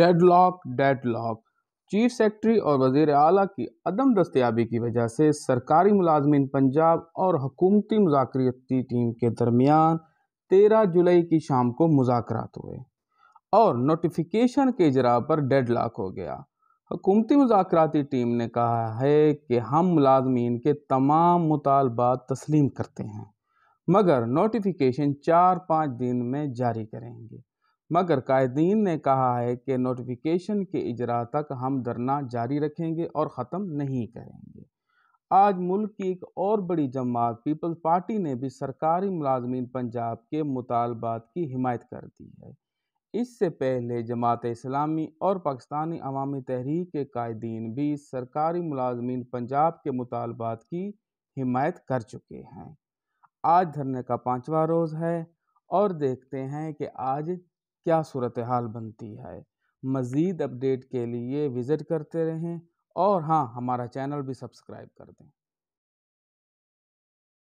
deadlock deadlock chief secretary और वजीर अली की अदम दस्तियाबी की वजह से सरकारी मुलाजमन पंजाब और हकूमती मुजाकती टीम के दरमियान तेरह जुलाई की शाम को मुजाकर हुए और नोटिफिकेशन के जरा पर डेड लॉक हो गया हकूमती मुजाकती टीम ने कहा है कि हम मुलाजमीन के तमाम मुतालबात तस्लीम करते हैं मगर नोटिफिकेशन चार पाँच दिन में जारी करेंगे मगर कायदीन ने कहा है कि नोटिफिकेशन के इजरा तक हम धरना जारी रखेंगे और ख़त्म नहीं करेंगे आज मुल्क की एक और बड़ी जमात पीपल्स पार्टी ने भी सरकारी मुलाजमीन पंजाब के मुतालबात की हिमायत कर दी है इससे पहले जमात इस्लामी और पाकिस्तानी अवामी तहरीक के कायदीन भी सरकारी मुलाजमीन पंजाब के मुतालबात की हिमायत कर चुके हैं आज धरने का पाँचवा रोज़ है और देखते हैं कि आज क्या सूरत हाल बनती है मज़ीद अपडेट के लिए विज़िट करते रहें और हाँ हमारा चैनल भी सब्सक्राइब कर दें